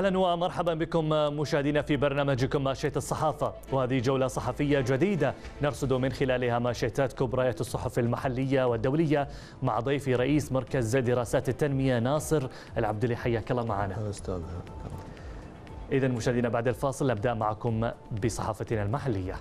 اهلا ومرحبا بكم مشاهدينا في برنامجكم ماشيه الصحافه وهذه جوله صحفيه جديده نرصد من خلالها ماشيتات كبريات الصحف المحليه والدوليه مع ضيفي رئيس مركز دراسات التنميه ناصر العبدلي حياك الله معنا استاذ اذا مشاهدينا بعد الفاصل نبدا معكم بصحافتنا المحليه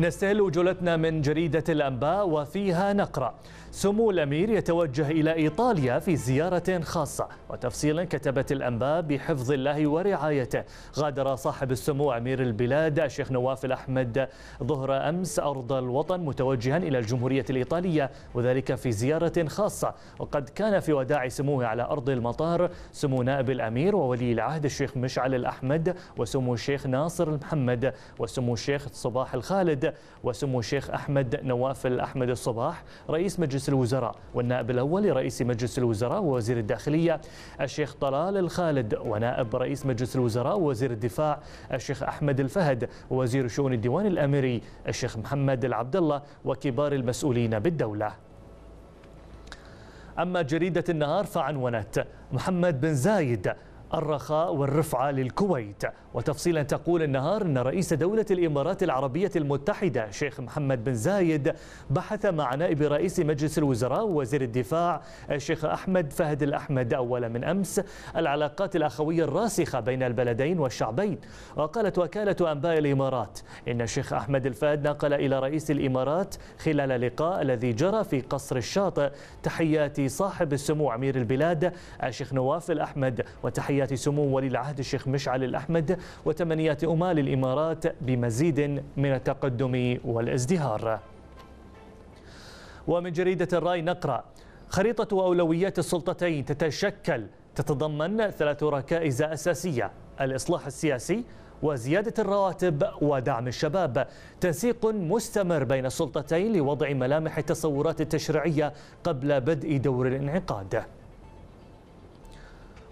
نستهل جولتنا من جريدة الأنباء وفيها نقرأ سمو الأمير يتوجه إلى إيطاليا في زيارة خاصة وتفصيلا كتبت الأنباء بحفظ الله ورعايته غادر صاحب السمو أمير البلاد الشيخ نواف الأحمد ظهر أمس أرض الوطن متوجها إلى الجمهورية الإيطالية وذلك في زيارة خاصة وقد كان في وداع سموه على أرض المطار سمو نائب الأمير وولي العهد الشيخ مشعل الأحمد وسمو الشيخ ناصر المحمد وسمو الشيخ صباح الخالد وسمو الشيخ أحمد نواف الأحمد الصباح رئيس مجلس مجلس الوزراء والنائب الأول لرئيس مجلس الوزراء ووزير الداخلية الشيخ طلال الخالد ونائب رئيس مجلس الوزراء ووزير الدفاع الشيخ أحمد الفهد ووزير شؤون الديوان الأميري الشيخ محمد العبد الله وكبار المسؤولين بالدولة أما جريدة النهار فعنونت محمد بن زايد الرخاء والرفعة للكويت وتفصيلا تقول النهار أن رئيس دولة الإمارات العربية المتحدة شيخ محمد بن زايد بحث مع نائب رئيس مجلس الوزراء ووزير الدفاع الشيخ أحمد فهد الأحمد أول من أمس العلاقات الأخوية الراسخة بين البلدين والشعبين وقالت وكالة أنباء الإمارات إن الشيخ أحمد الفهد نقل إلى رئيس الإمارات خلال اللقاء الذي جرى في قصر الشاطئ تحيات صاحب السمو أمير البلاد الشيخ نواف الأحمد وتحيات سمو ولي العهد الشيخ مشعل الأحمد وتمنيات أمال الإمارات بمزيد من التقدم والازدهار ومن جريدة الرأي نقرأ خريطة أولويات السلطتين تتشكل تتضمن ثلاث ركائز أساسية الإصلاح السياسي وزيادة الرواتب ودعم الشباب تنسيق مستمر بين السلطتين لوضع ملامح التصورات التشريعية قبل بدء دور الانعقاد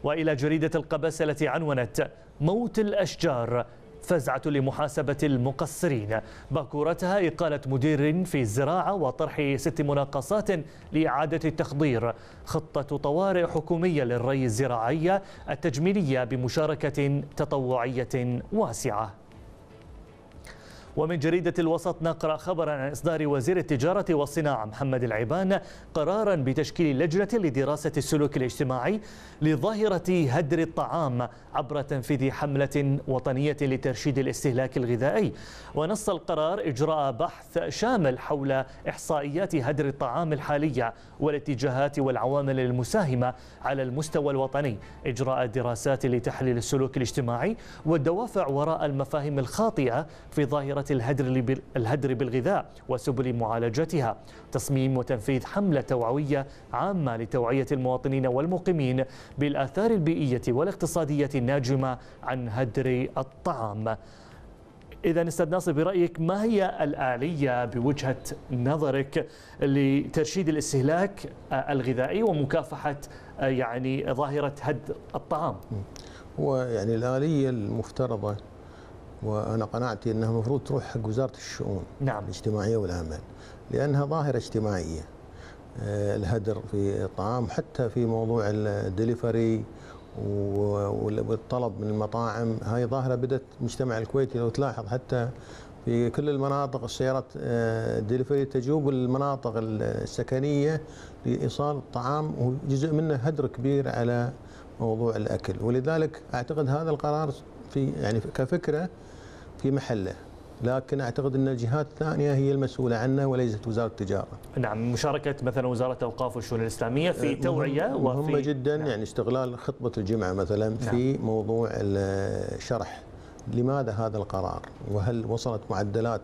وإلى جريدة القبس التي عنونت موت الأشجار فزعة لمحاسبة المقصرين باكورتها إقالة مدير في الزراعة وطرح ست مناقصات لإعادة التخضير خطة طوارئ حكومية للري الزراعية التجميلية بمشاركة تطوعية واسعة ومن جريدة الوسط نقرأ خبرا عن إصدار وزير التجارة والصناعة محمد العبان قرارا بتشكيل لجنة لدراسة السلوك الاجتماعي لظاهرة هدر الطعام عبر تنفيذ حملة وطنية لترشيد الاستهلاك الغذائي ونص القرار إجراء بحث شامل حول إحصائيات هدر الطعام الحالية والاتجاهات والعوامل المساهمة على المستوى الوطني إجراء دراسات لتحليل السلوك الاجتماعي والدوافع وراء المفاهيم الخاطئة في ظاهرة الهدر, الهدر بالغذاء وسبل معالجتها تصميم وتنفيذ حملة توعوية عامة لتوعية المواطنين والمقيمين بالآثار البيئية والاقتصادية الناجمة عن هدر الطعام إذا أستاذ ناصر برأيك ما هي الآلية بوجهة نظرك لترشيد الاستهلاك الغذائي ومكافحة يعني ظاهرة هدر الطعام؟ هو يعني الآلية المفترضة وانا قناعتي انها المفروض تروح حق وزاره الشؤون نعم. الاجتماعيه والعمل لانها ظاهره اجتماعيه آه، الهدر في الطعام حتى في موضوع الدليفري والطلب من المطاعم هاي ظاهره بدت المجتمع الكويتي لو تلاحظ حتى في كل المناطق السيارات آه، الدليفري تجوب المناطق السكنيه لايصال الطعام وجزء منه هدر كبير على موضوع الاكل ولذلك اعتقد هذا القرار في يعني كفكره في محله لكن اعتقد ان الجهات الثانيه هي المسؤوله عنه وليست وزاره التجاره. نعم مشاركه مثلا وزاره الاوقاف والشؤون الاسلاميه في آه، توعيه مهم وفي مهمه جدا نعم. يعني استغلال خطبه الجمعه مثلا نعم. في موضوع الشرح لماذا هذا القرار؟ وهل وصلت معدلات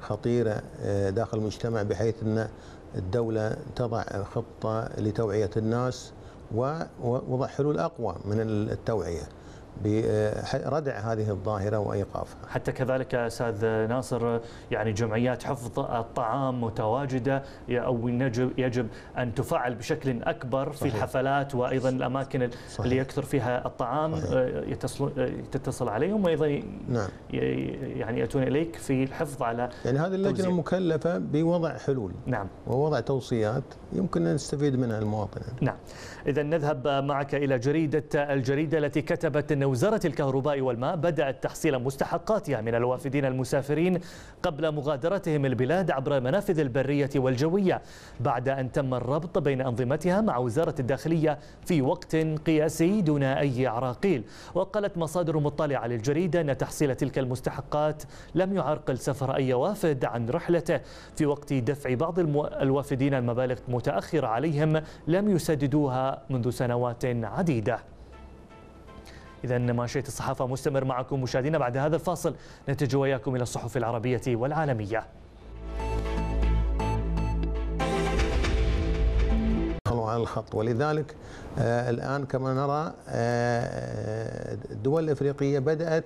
خطيره آه، داخل المجتمع بحيث ان الدوله تضع خطه لتوعيه الناس ووضع حلول اقوى من التوعيه. بردع هذه الظاهره وايقافها. حتى كذلك استاذ ناصر يعني جمعيات حفظ الطعام متواجده او يجب ان تفعل بشكل اكبر في صحيح. الحفلات وايضا الاماكن صحيح. اللي يكثر فيها الطعام آه، آه، تتصل عليهم وايضا نعم. يعني ياتون اليك في الحفظ على يعني هذه اللجنه توزيع. مكلفه بوضع حلول نعم ووضع توصيات يمكن ان نستفيد منها المواطن نعم اذا نذهب معك الى جريده الجريده التي كتبت أن وزارة الكهرباء والماء بدأت تحصيل مستحقاتها من الوافدين المسافرين قبل مغادرتهم البلاد عبر المنافذ البرية والجوية بعد أن تم الربط بين أنظمتها مع وزارة الداخلية في وقت قياسي دون أي عراقيل وقالت مصادر مطلعة للجريدة أن تحصيل تلك المستحقات لم يعرقل سفر أي وافد عن رحلته في وقت دفع بعض الوافدين المبالغ متأخرة عليهم لم يسددوها منذ سنوات عديدة إذا ماشية الصحافة مستمر معكم مشاهدينا بعد هذا الفاصل نتج وياكم إلى الصحف العربية والعالمية على الخط ولذلك آه الآن كما نرى آه الدول الإفريقية بدأت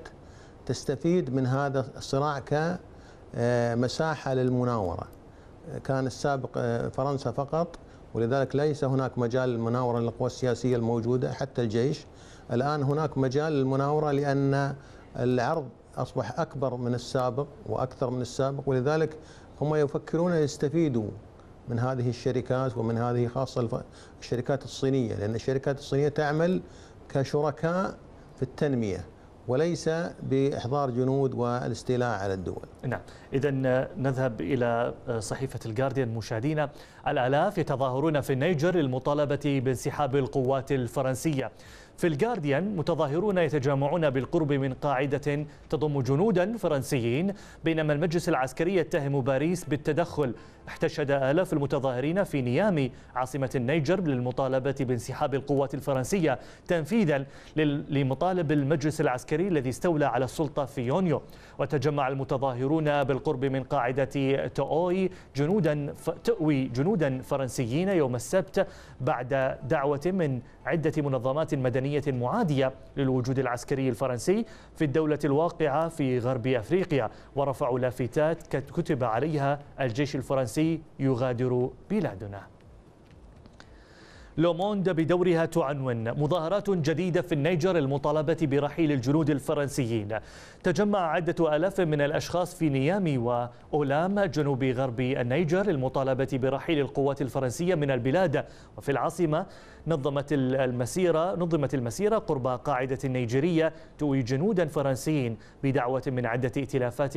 تستفيد من هذا الصراع كمساحة آه، للمناورة كان السابق آه، فرنسا فقط ولذلك ليس هناك مجال للمناورة للقوى السياسية الموجودة حتى الجيش الآن هناك مجال للمناورة لأن العرض أصبح أكبر من السابق وأكثر من السابق ولذلك هم يفكرون يستفيدوا من هذه الشركات ومن هذه خاصة الشركات الصينية لأن الشركات الصينية تعمل كشركاء في التنمية وليس بإحضار جنود والاستيلاء على الدول نعم إذا نذهب إلى صحيفة الجارديان مشاهدينا الآلاف يتظاهرون في النيجر للمطالبة بانسحاب القوات الفرنسية في الجارديان متظاهرون يتجمعون بالقرب من قاعدة تضم جنودا فرنسيين بينما المجلس العسكري يتهم باريس بالتدخل احتشد آلاف المتظاهرين في نيامي عاصمة النيجر للمطالبة بانسحاب القوات الفرنسية تنفيذا لمطالب المجلس العسكري الذي استولى على السلطة في يونيو وتجمع المتظاهرون بالقرب من قاعدة تؤوي جنودا تؤوي جنودا فرنسيين يوم السبت بعد دعوة من عدة منظمات مدنية ميدانية معادية للوجود العسكري الفرنسي في الدولة الواقعة في غرب أفريقيا ورفعوا لافتات كتب عليها الجيش الفرنسي يغادر بلادنا لوموند بدورها تعنون مظاهرات جديدة في النيجر المطالبة برحيل الجنود الفرنسيين تجمع عدة آلاف من الأشخاص في نيامي وأولام جنوب غرب النيجر المطالبة برحيل القوات الفرنسية من البلاد وفي العاصمة نظمت المسيرة نظمت المسيرة قرب قاعدة نيجيرية توي جنودا فرنسيين بدعوة من عدة ائتلافات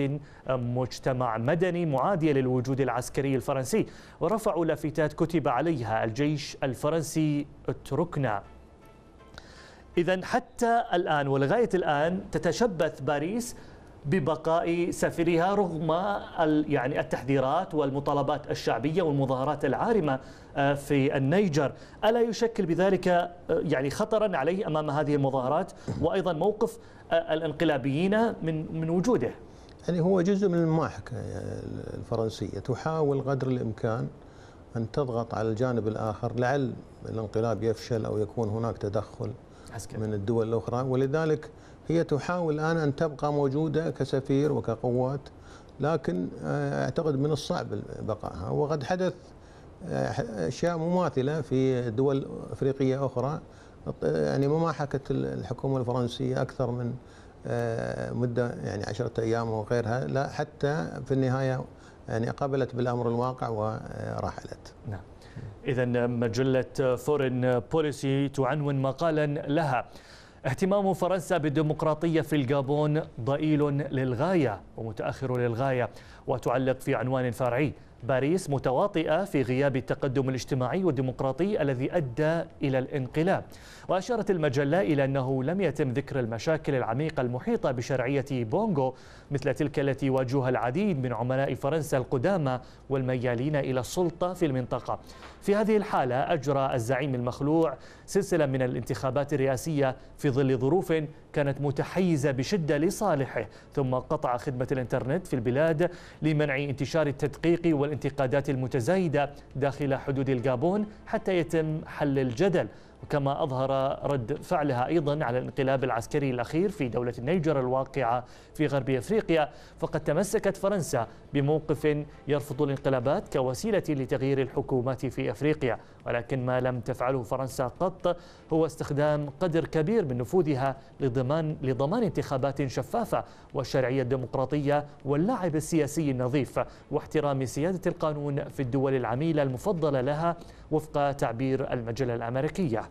مجتمع مدني معادية للوجود العسكري الفرنسي ورفعوا لافتات كتب عليها الجيش الفرنسي الشمس اتركنا إذا حتى الآن ولغاية الآن تتشبث باريس ببقاء سفيرها رغم يعني التحذيرات والمطالبات الشعبيه والمظاهرات العارمه آه، في النيجر، الا يشكل بذلك آه، يعني خطرا عليه امام هذه المظاهرات وايضا موقف آه، الانقلابيين من من وجوده؟ يعني هو جزء من الماحك الفرنسيه تحاول قدر الامكان أن تضغط على الجانب الآخر لعل الانقلاب يفشل أو يكون هناك تدخل عسكري. من الدول الأخرى ولذلك هي تحاول الآن أن تبقى موجودة كسفير وكقوات لكن آه، أعتقد من الصعب بقائها وقد حدث آه، أشياء مماثلة في دول أفريقية أخرى يعني مماحكة الحكومة الفرنسية أكثر من آه، مدة يعني عشرة أيام وغيرها لا حتى في النهاية يعني قبلت بالأمر الواقع ورحلت نعم إذا مجلة فورن بوليسي تعنون مقالا لها اهتمام فرنسا بالديمقراطية في الجابون ضئيل للغاية ومتأخر للغاية وتعلق في عنوان فرعي باريس متواطئة في غياب التقدم الاجتماعي والديمقراطي الذي أدى إلى الانقلاب وأشارت المجلة إلى أنه لم يتم ذكر المشاكل العميقة المحيطة بشرعية بونغو مثل تلك التي واجهها العديد من عملاء فرنسا القدامى والميالين إلى السلطة في المنطقة في هذه الحالة أجرى الزعيم المخلوع سلسلة من الانتخابات الرئاسية في ظل ظروف كانت متحيزة بشدة لصالحه ثم قطع خدمة الانترنت في البلاد لمنع انتشار التدقيق وال والانتقادات المتزايدة داخل حدود الجابون حتى يتم حل الجدل وكما أظهر رد فعلها أيضا على الانقلاب العسكري الأخير في دولة النيجر الواقعة في غرب أفريقيا فقد تمسكت فرنسا بموقف يرفض الانقلابات كوسيلة لتغيير الحكومات في أفريقيا ولكن ما لم تفعله فرنسا قط هو استخدام قدر كبير من نفوذها لضمان, لضمان انتخابات شفافة والشرعية الديمقراطية واللعب السياسي النظيف واحترام سيادة القانون في الدول العميلة المفضلة لها وفق تعبير المجلة الأمريكية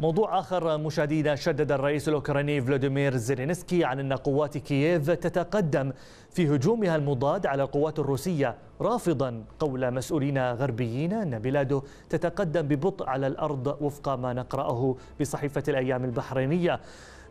موضوع آخر مشاهدينا شدد الرئيس الأوكراني فلاديمير زيلينسكي عن أن قوات كييف تتقدم في هجومها المضاد على القوات الروسية رافضا قول مسؤولين غربيين أن بلاده تتقدم ببطء على الأرض وفق ما نقرأه بصحيفة الأيام البحرينية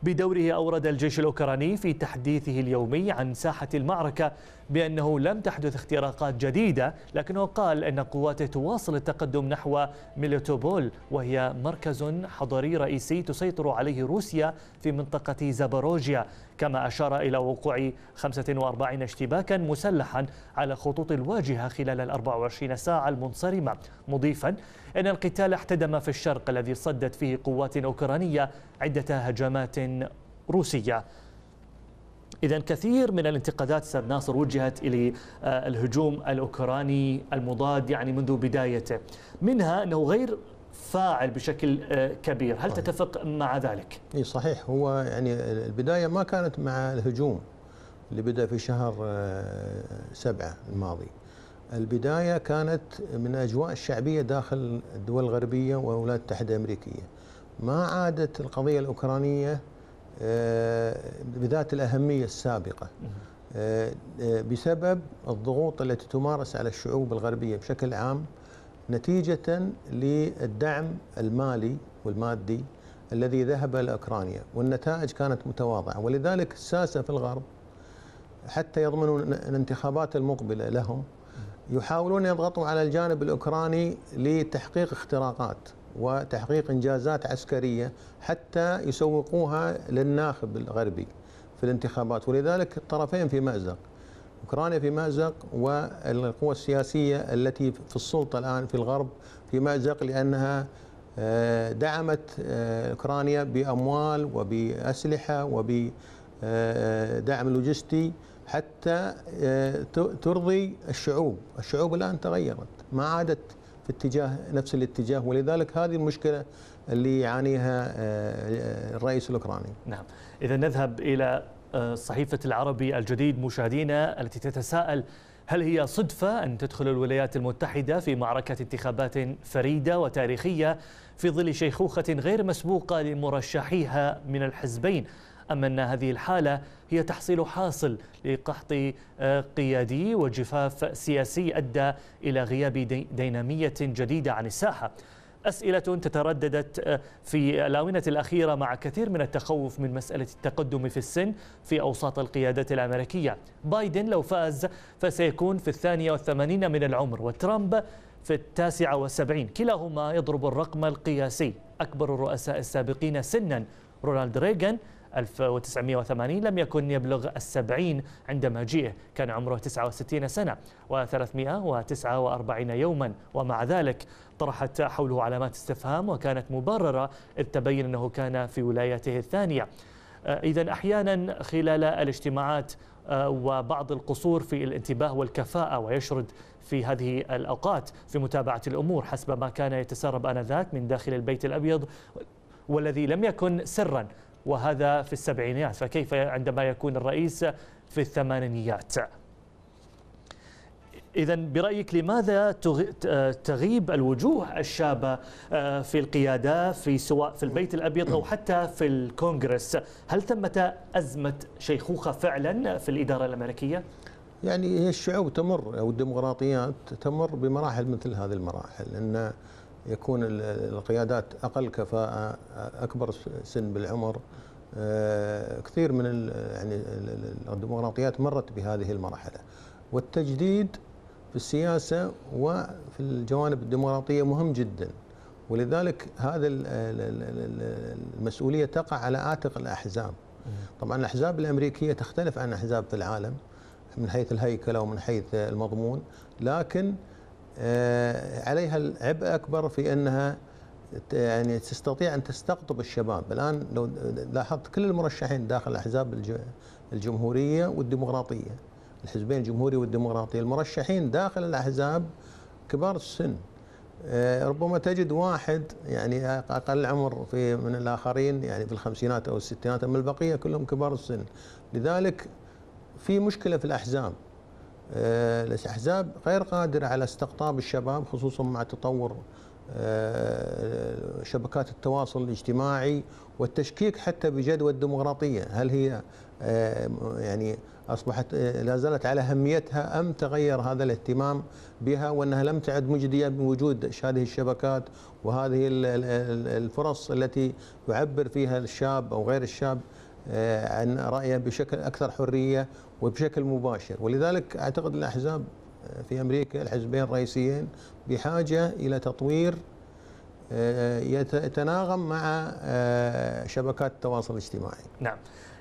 بدوره أورد الجيش الأوكراني في تحديثه اليومي عن ساحة المعركة بأنه لم تحدث اختراقات جديدة لكنه قال أن قواته تواصل التقدم نحو ميليتوبول وهي مركز حضري رئيسي تسيطر عليه روسيا في منطقة زاباروجيا كما أشار إلى وقوع 45 اشتباكا مسلحا على خطوط الواجهة خلال ال 24 ساعة المنصرمة مضيفا أن القتال احتدم في الشرق الذي صدت فيه قوات أوكرانية عدة هجمات روسية إذا كثير من الانتقادات أستاذ ناصر وجهت إلى آه، الهجوم الأوكراني المضاد يعني منذ بدايته منها أنه غير فاعل بشكل آه، كبير هل صحيح. تتفق مع ذلك؟ اي صحيح هو يعني البداية ما كانت مع الهجوم اللي بدأ في شهر آه، سبعة الماضي البداية كانت من أجواء الشعبية داخل الدول الغربية والولايات المتحدة الأمريكية ما عادت القضية الأوكرانية آه، بذات الأهمية السابقة آه، آه، بسبب الضغوط التي تمارس على الشعوب الغربية بشكل عام نتيجة للدعم المالي والمادي الذي ذهب لأوكرانيا والنتائج كانت متواضعة ولذلك الساسة في الغرب حتى يضمنوا الانتخابات المقبلة لهم يحاولون يضغطوا على الجانب الأوكراني لتحقيق اختراقات وتحقيق إنجازات عسكرية حتى يسوقوها للناخب الغربي في الانتخابات ولذلك الطرفين في مأزق أوكرانيا في مأزق والقوى السياسية التي في السلطة الآن في الغرب في مأزق لأنها آه، دعمت آه، أوكرانيا بأموال وبأسلحة وبدعم آه، لوجستي حتى ترضي الشعوب الشعوب الآن تغيرت ما عادت في اتجاه نفس الاتجاه ولذلك هذه المشكله اللي يعانيها آه، الرئيس الاوكراني. نعم، اذا نذهب الى آه، صحيفه العربي الجديد مشاهدينا التي تتساءل هل هي صدفه ان تدخل الولايات المتحده في معركه انتخابات فريده وتاريخيه في ظل شيخوخه غير مسبوقه لمرشحيها من الحزبين أما أن هذه الحالة هي تحصيل حاصل لقحط آه، قيادي وجفاف سياسي أدى إلى غياب دينامية جديدة عن الساحة أسئلة تترددت آه، في الآونة الأخيرة مع كثير من التخوف من مسألة التقدم في السن في أوساط القيادة الأمريكية بايدن لو فاز فسيكون في الثانية والثمانين من العمر وترامب في التاسعة والسبعين كلاهما يضرب الرقم القياسي أكبر الرؤساء السابقين سنا رونالد ريغان 1980 لم يكن يبلغ السبعين عند مجيئه كان عمره 69 سنة و349 يوما ومع ذلك طرحت حوله علامات استفهام وكانت مبررة إذ تبين أنه كان في ولايته الثانية آه، إذا أحيانا خلال الاجتماعات آه، وبعض القصور في الانتباه والكفاءة ويشرد في هذه الأوقات في متابعة الأمور حسب ما كان يتسرب آنذاك من داخل البيت الأبيض والذي لم يكن سرا وهذا في السبعينيات فكيف عندما يكون الرئيس في الثمانينيات إذا برأيك لماذا تغيب الوجوه الشابة آه، في القيادة في سواء في البيت الأبيض أو حتى في الكونغرس هل ثمة أزمة شيخوخة فعلا في الإدارة الأمريكية؟ يعني هي الشعوب تمر أو الديمقراطيات تمر بمراحل مثل هذه المراحل أن يكون القيادات اقل كفاءه اكبر سن بالعمر آه، كثير من يعني الديمقراطيات مرت بهذه المرحله والتجديد في السياسه وفي الجوانب الديمقراطيه مهم جدا ولذلك هذا المسؤوليه تقع على عاتق الاحزاب طبعا الاحزاب الامريكيه تختلف عن احزاب في العالم من حيث الهيكله ومن حيث المضمون لكن آه، عليها العبء اكبر في انها يعني تستطيع ان تستقطب الشباب، الان لو لاحظت كل المرشحين داخل الاحزاب الجمهوريه والديمقراطيه، الحزبين الجمهوري والديمقراطي، المرشحين داخل الاحزاب كبار السن. آه، ربما تجد واحد يعني اقل عمر في من الاخرين يعني في الخمسينات او الستينات، اما البقيه كلهم كبار السن. لذلك في مشكله في الاحزاب الاحزاب آه، غير قادره على استقطاب الشباب خصوصا مع تطور آه، شبكات التواصل الاجتماعي والتشكيك حتى بجدوى الديمقراطيه هل هي آه، يعني اصبحت لا زالت على اهميتها ام تغير هذا الاهتمام بها وانها لم تعد مجديه بوجود هذه الشبكات وهذه الفرص التي يعبر فيها الشاب او غير الشاب آه، عن رأيه بشكل أكثر حرية وبشكل مباشر ولذلك أعتقد الأحزاب في أمريكا الحزبين الرئيسيين بحاجة إلى تطوير آه، يتناغم مع آه، شبكات التواصل الاجتماعي نعم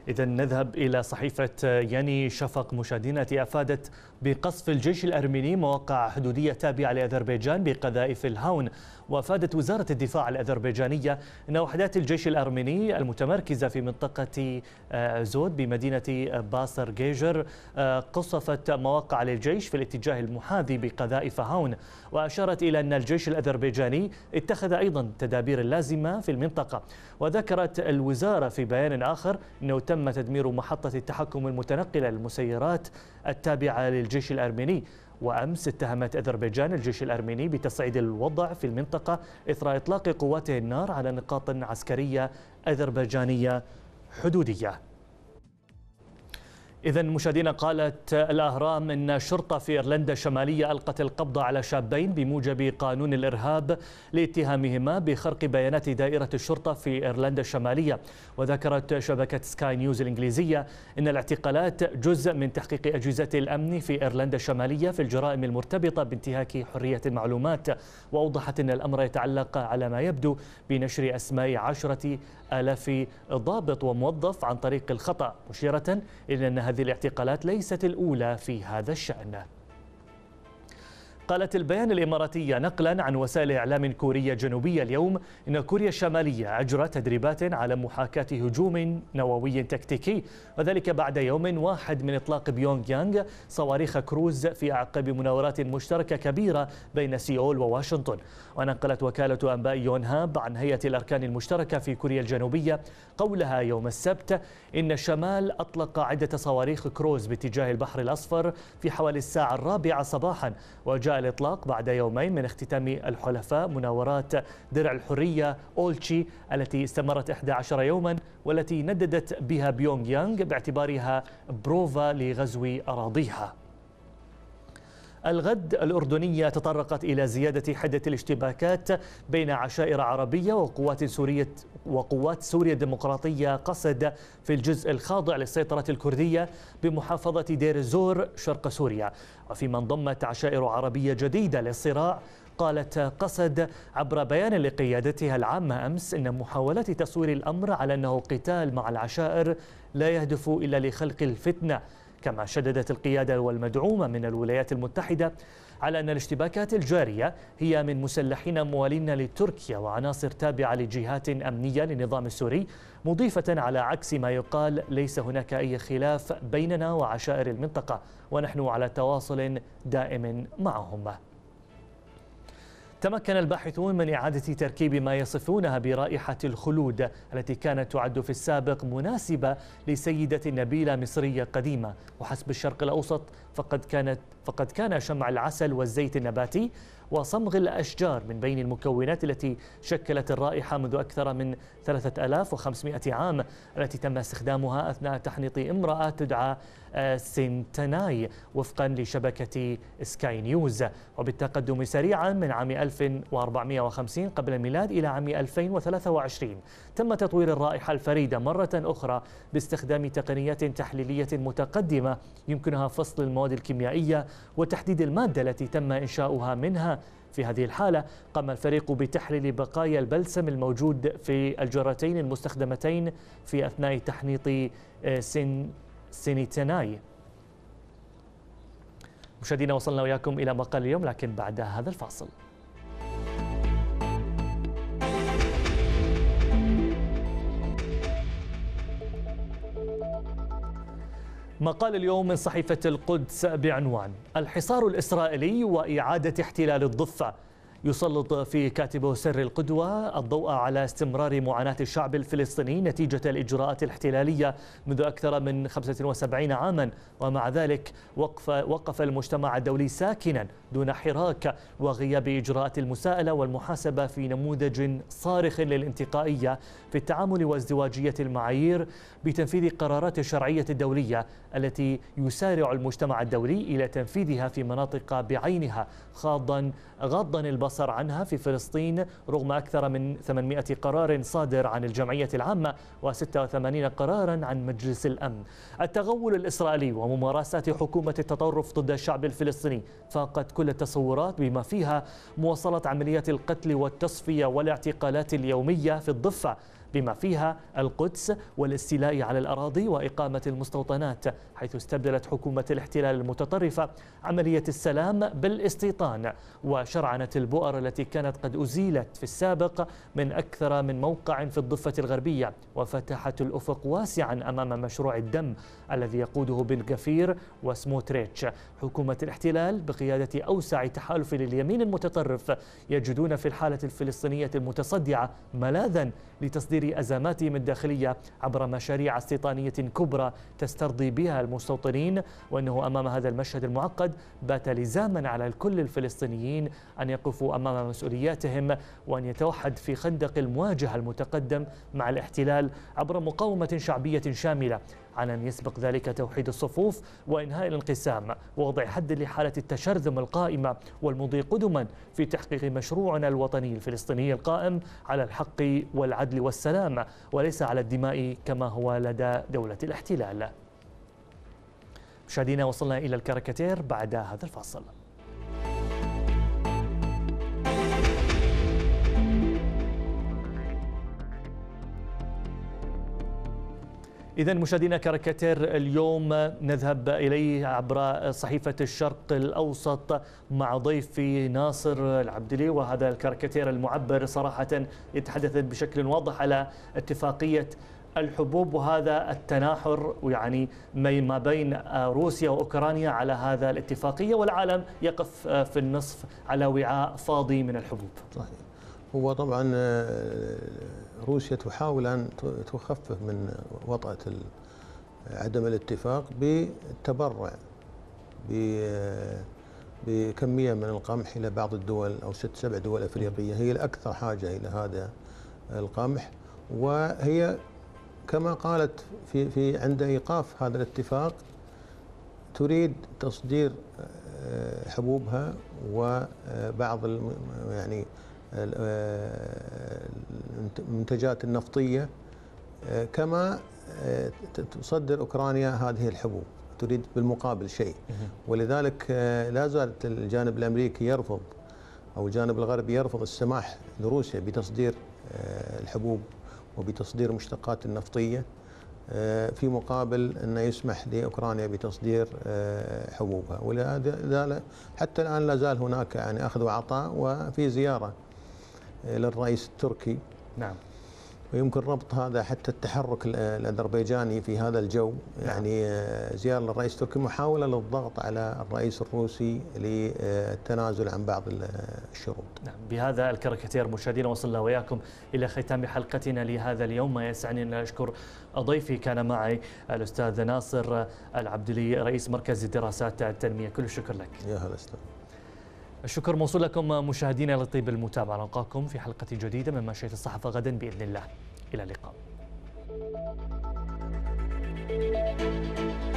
إذا نذهب إلى صحيفة ياني شفق مشاهدينا أفادت بقصف الجيش الأرميني مواقع حدودية تابعة لأذربيجان بقذائف الهاون وأفادت وزارة الدفاع الأذربيجانية أن وحدات الجيش الأرميني المتمركزة في منطقة آه، زود بمدينة آه، باصر جيجر آه، قصفت مواقع للجيش في الاتجاه المحاذي بقذائف هاون وأشارت إلى أن الجيش الأذربيجاني اتخذ أيضا التدابير اللازمة في المنطقة وذكرت الوزارة في بيان آخر أنه تم تم تدمير محطة التحكم المتنقلة للمسيرات التابعة للجيش الأرميني وأمس اتهمت أذربيجان الجيش الأرميني بتصعيد الوضع في المنطقة إثر إطلاق قواته النار على نقاط عسكرية أذربيجانية حدودية إذا مشاهدينا قالت الأهرام إن الشرطة في إيرلندا الشمالية ألقت القبض على شابين بموجب قانون الإرهاب لاتهامهما بخرق بيانات دائرة الشرطة في إيرلندا الشمالية وذكرت شبكة سكاي نيوز الإنجليزية إن الاعتقالات جزء من تحقيق أجهزة الأمن في إيرلندا الشمالية في الجرائم المرتبطة بانتهاك حرية المعلومات وأوضحت أن الأمر يتعلق على ما يبدو بنشر أسماء عشرة آلاف ضابط وموظف عن طريق الخطأ مشيرة إلى أن هذه الاعتقالات ليست الأولى في هذا الشأن قالت البيان الإماراتية نقلا عن وسائل إعلام كورية جنوبية اليوم إن كوريا الشمالية أجرت تدريبات على محاكاة هجوم نووي تكتيكي وذلك بعد يوم واحد من إطلاق بيونغ يانغ صواريخ كروز في أعقاب مناورات مشتركة كبيرة بين سيول وواشنطن ونقلت وكالة أنباء يونهاب عن هيئة الأركان المشتركة في كوريا الجنوبية قولها يوم السبت إن الشمال أطلق عدة صواريخ كروز باتجاه البحر الأصفر في حوالي الساعة الرابعة صباحا وجاء الإطلاق بعد يومين من اختتام الحلفاء مناورات درع الحرية أولتشي التي استمرت 11 يوما والتي نددت بها بيونغ يانغ باعتبارها بروفا لغزو أراضيها الغد الأردنية تطرقت إلى زيادة حدة الاشتباكات بين عشائر عربية وقوات سورية وقوات سوريا الديمقراطية قصد في الجزء الخاضع للسيطرة الكردية بمحافظة دير الزور شرق سوريا وفيما انضمت عشائر عربية جديدة للصراع قالت قصد عبر بيان لقيادتها العامة أمس أن محاولات تصوير الأمر على أنه قتال مع العشائر لا يهدف إلا لخلق الفتنة كما شددت القيادة والمدعومة من الولايات المتحدة على أن الاشتباكات الجارية هي من مسلحين موالين لتركيا وعناصر تابعة لجهات أمنية للنظام السوري مضيفة على عكس ما يقال ليس هناك أي خلاف بيننا وعشائر المنطقة ونحن على تواصل دائم معهم تمكن الباحثون من إعادة تركيب ما يصفونها برائحة الخلود التي كانت تعد في السابق مناسبة لسيدة نبيلة مصرية قديمة وحسب الشرق الأوسط فقد كانت فقد كان شمع العسل والزيت النباتي وصمغ الأشجار من بين المكونات التي شكلت الرائحة منذ أكثر من 3500 عام التي تم استخدامها أثناء تحنيط امرأة تدعى آه، سنتناي وفقا لشبكة سكاي نيوز وبالتقدم سريعا من عام 1450 قبل الميلاد إلى عام 2023 تم تطوير الرائحة الفريدة مرة أخرى باستخدام تقنيات تحليلية متقدمة يمكنها فصل المواد الكيميائية وتحديد المادة التي تم إنشاؤها منها في هذه الحالة قام الفريق بتحليل بقايا البلسم الموجود في الجرتين المستخدمتين في أثناء تحنيط آه، سن سينيتناي مشاهدينا وصلنا وياكم إلى مقال اليوم لكن بعد هذا الفاصل مقال اليوم من صحيفة القدس بعنوان الحصار الإسرائيلي وإعادة احتلال الضفة يسلط في كاتبه سر القدوة الضوء على استمرار معاناة الشعب الفلسطيني نتيجة الإجراءات الاحتلالية منذ أكثر من 75 عاما ومع ذلك وقف, وقف المجتمع الدولي ساكنا دون حراك وغياب إجراءات المساءلة والمحاسبة في نموذج صارخ للانتقائية بالتعامل وازدواجية المعايير بتنفيذ قرارات الشرعية الدولية التي يسارع المجتمع الدولي إلى تنفيذها في مناطق بعينها خاضا غضا البصر عنها في فلسطين رغم أكثر من 800 قرار صادر عن الجمعية العامة و86 قرارا عن مجلس الأمن التغول الإسرائيلي وممارسات حكومة التطرف ضد الشعب الفلسطيني فاقت كل التصورات بما فيها مواصلة عمليات القتل والتصفية والاعتقالات اليومية في الضفة بما فيها القدس والاستيلاء على الأراضي وإقامة المستوطنات حيث استبدلت حكومة الاحتلال المتطرفة عملية السلام بالاستيطان وشرعنة البؤر التي كانت قد أزيلت في السابق من أكثر من موقع في الضفة الغربية وفتحت الأفق واسعا أمام مشروع الدم الذي يقوده بن غفير وسموتريتش حكومة الاحتلال بقيادة أوسع تحالف لليمين المتطرف يجدون في الحالة الفلسطينية المتصدعة ملاذا لتصدير لتصدير أزماتهم الداخلية عبر مشاريع استيطانية كبرى تسترضي بها المستوطنين وأنه أمام هذا المشهد المعقد بات لزاما على الكل الفلسطينيين أن يقفوا أمام مسؤولياتهم وأن يتوحد في خندق المواجهة المتقدم مع الاحتلال عبر مقاومة شعبية شاملة عن أن يسبق ذلك توحيد الصفوف وإنهاء الانقسام ووضع حد لحالة التشرذم القائمة والمضي قدما في تحقيق مشروعنا الوطني الفلسطيني القائم على الحق والعدل والسلام وليس على الدماء كما هو لدى دولة الاحتلال مشاهدينا وصلنا إلى الكاريكاتير بعد هذا الفاصل إذا مشاهدينا كاريكاتير اليوم نذهب إليه عبر صحيفة الشرق الأوسط مع ضيفي ناصر العبدلي وهذا الكاريكاتير المعبر صراحة يتحدث بشكل واضح على اتفاقية الحبوب وهذا التناحر يعني ما بين روسيا واوكرانيا على هذا الاتفاقيه والعالم يقف في النصف على وعاء فاضي من الحبوب. صحيح. طيب. هو طبعا آه، روسيا تحاول أن تخفف من وطأة عدم الاتفاق بالتبرع بكمية من القمح إلى بعض الدول أو ست سبع دول أفريقية هي الأكثر حاجة إلى هذا القمح وهي كما قالت في في عند ايقاف هذا الاتفاق تريد تصدير آه، حبوبها وبعض يعني آه، المنتجات النفطية آه، كما آه، تصدر أوكرانيا هذه الحبوب تريد بالمقابل شيء ولذلك لا زالت الجانب الأمريكي يرفض أو الجانب الغربي يرفض السماح لروسيا بتصدير الحبوب وبتصدير مشتقات النفطية في مقابل أنه يسمح لأوكرانيا بتصدير حبوبها ولهذا حتى الآن لا زال هناك يعني أخذ وعطاء وفي زيارة إلى الرئيس التركي نعم ويمكن ربط هذا حتى التحرك الأذربيجاني في هذا الجو نعم. يعني آه، زيارة للرئيس التركي محاولة للضغط على الرئيس الروسي للتنازل عن بعض الشروط نعم بهذا الكاريكاتير مشاهدينا وصلنا وياكم إلى ختام حلقتنا لهذا اليوم ما يسعني أن أشكر ضيفي كان معي الأستاذ ناصر العبدلي رئيس مركز الدراسات التنمية كل الشكر لك يا هلا استاذ. الشكر موصول لكم مشاهدينا لطيب المتابعة نلقاكم في حلقة جديدة من مشاهد الصحافة غدا بإذن الله إلى اللقاء